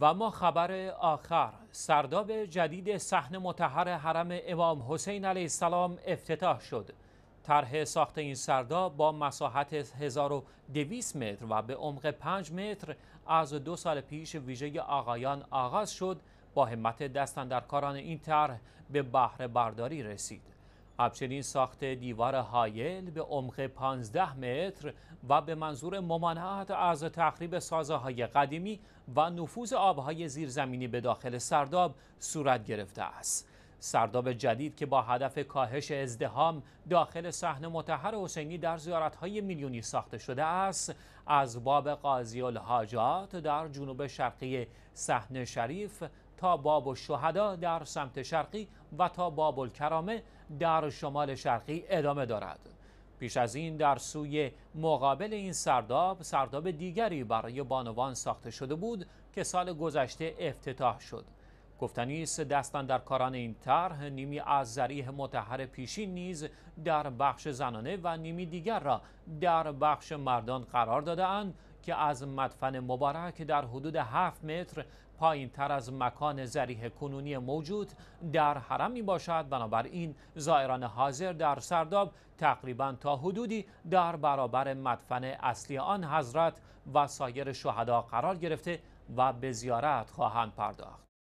و ما خبر آخر سرداب جدید صحن متحر حرم امام حسین علیه السلام افتتاح شد طرح ساخت این سرداب با مساحت 1200 متر و به عمق 5 متر از دو سال پیش ویژه آقایان آغاز شد با همت دستندرکاران این طرح به بهره برداری رسید همچنین ساخت دیوار هایل به عمق 15 متر و به منظور ممانعت از تخریب های قدیمی و نفوذ آبهای زیرزمینی به داخل سرداب صورت گرفته است. سرداب جدید که با هدف کاهش ازدهام داخل صحن متحر حسینی در زیارت های میلیونی ساخته شده است از باب قاضی الحاجات در جنوب شرقی صحن شریف تا باب الشهدا در سمت شرقی و تا باب الکرامه در شمال شرقی ادامه دارد پیش از این در سوی مقابل این سرداب سرداب دیگری برای بانوان ساخته شده بود که سال گذشته افتتاح شد گفتنی است دستن در کاران این طرح نیمی از ذریح متحر پیشین نیز در بخش زنانه و نیمی دیگر را در بخش مردان قرار دادهاند که از مدفن مبارک در حدود 7 متر پایین تر از مکان زریح کنونی موجود در حرم می باشد بنابراین زائران حاضر در سرداب تقریبا تا حدودی در برابر مدفن اصلی آن حضرت و سایر شهدا قرار گرفته و به زیارت خواهند پرداخت